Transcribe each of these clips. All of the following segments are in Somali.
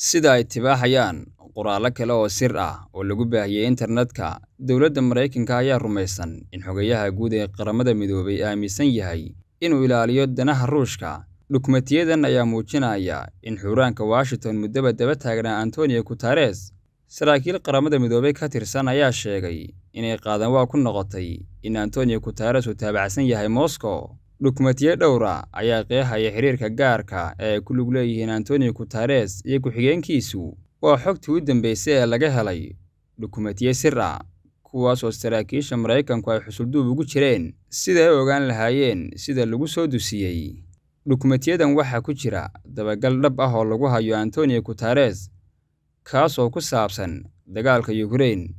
sida ay tibaaxayaan qoraallo kale oo sir ah oo lagu baahiyey internetka dowladda maraykanka ayaa rumaysan in xogayaha guud ee qaramada midoobay aaminsan yahay inuu ilaaliyo danaha ruushka dhukmatiyadan ayaa muujinaya in xuuraanka washington muddaba daba taagnaa antonio guteres saraakiil qaramada midoobay ka tirsan ayaa sheegay inay qaadan waa ku noqotay in antonio guteres uu taabacsan yahay moscow dukumetiye dhowra ayaa qeexaya xiriirka gaarka ah ee ay ku lug leeyihiin antonio guteres iyo ku-xigeenkiisu waa xogtii u dambeysay ee laga helay dukumetiye sir ah kuwaas oo saraakiisha maraykanku ay xusulduub ugu jireen sida ay ogaan lahaayeen sida lagu soo dusiyey dukumetiyadan waxaa ku jira dabagal dhab ah oo lagu hayo antonio guteres kaasoo ku saabsan dagaalka yukrain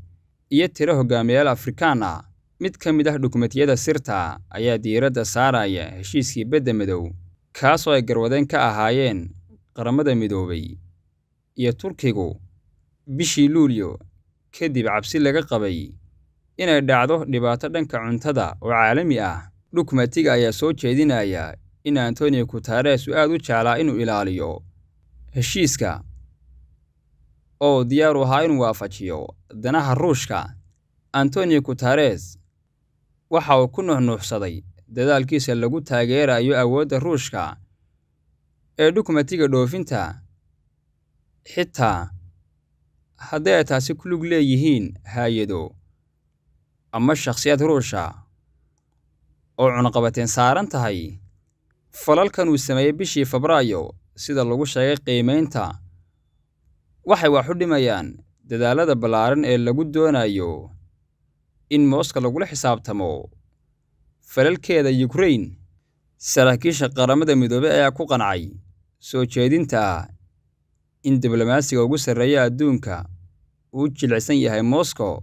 iyo tiro hogaamiyaal afrikaan ah mid ka mid ah dukumentiyada sirta ayaa diiradda saaraya heshiiskii bedda madow kaasoo ay garwadeen ka ahaayeen qaramada midoobay iyo turkigu bishii luulyo kadib cabsi laga qabay inay dhacdo dhibaato dhanka cuntada oo caalami ah dukumentiga ayaa soo jeedinaya in antonio guteres uu aad u jeclaa inuu ilaaliyo heshiiska oo diyaaru ahaa inuu waafajiyo danaha ruushka antonio kutares waxa uu ku nuuxnuuxsaday dadaalkiisa lagu taageerayo awoodda ruushka ee dhukumatiga dhoofinta xitaa hadday ay taasi ku lug leeyihiin haayado ama shakhsiyaad ruusha oo cunaqabateen saaran tahay falalkan uu sameeyey bishii febraayo sida lagu sheegay qiimaynta waxay wax u dhimayaan dadaalada ballaaran ee lagu doonayo in mooska lagula xisaabtamo falalkeeda yukrein saraakiisha qaramada midoobey ayaa ku qancay soo jeedinta ah in diblomaasiga ugu sarreeya adduunka uu jilicsan yahay moskow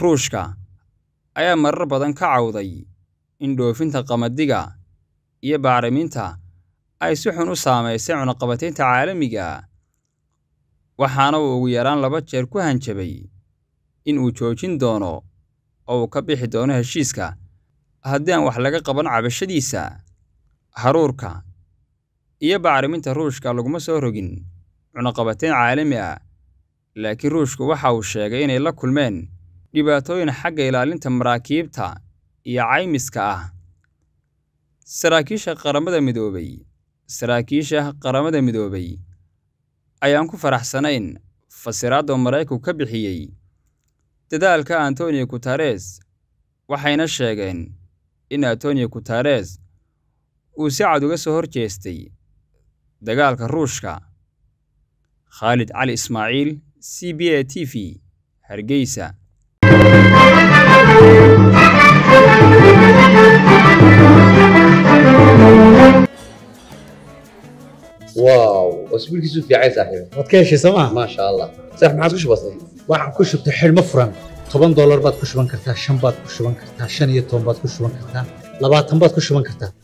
ruushka ayaa marar badan ka cawday in dhoofinta qamadiga iyo bacriminta ay si xun u saamaysay cunaqabataynta caalamiga waxaana uu ugu yaraan laba jeer ku hanjabay in uu joojin doono oo uu ka bixi doono heshiiska haddii aan wax laga qaban cabashadiisa haruurka iyo bacriminta ruushka laguma soo rogin cunaqabateyn caalami ah laakiin ruushku waxa uu sheegay inay la kulmeen dhibaatooyin xagga ilaalinta maraakiibta iyo caymiska ah saraakiisha qaramada midoobay saraakiisha qaramada midoobay ayaan ku faraxsanayn fasiraadda maraykanku ka bixiyey dadaalka antonio guteres waxayna sheegeen in antonio guteres uu si cad uga soo hor jeestay dagaalka ruushka khaalid cali ismaaciil c b a t v hargeysa waaw oo fiicay saaxiibe waad heshay soo maasha allah saaxib maxaad ku shubasay waxaan ku shubtay xidhmo furan toban dollar baad ku shuban kartaa shan baad ku shuban kartaa shan iyo toban baad ku shuban kartaa labaatan baad ku shuban kartaa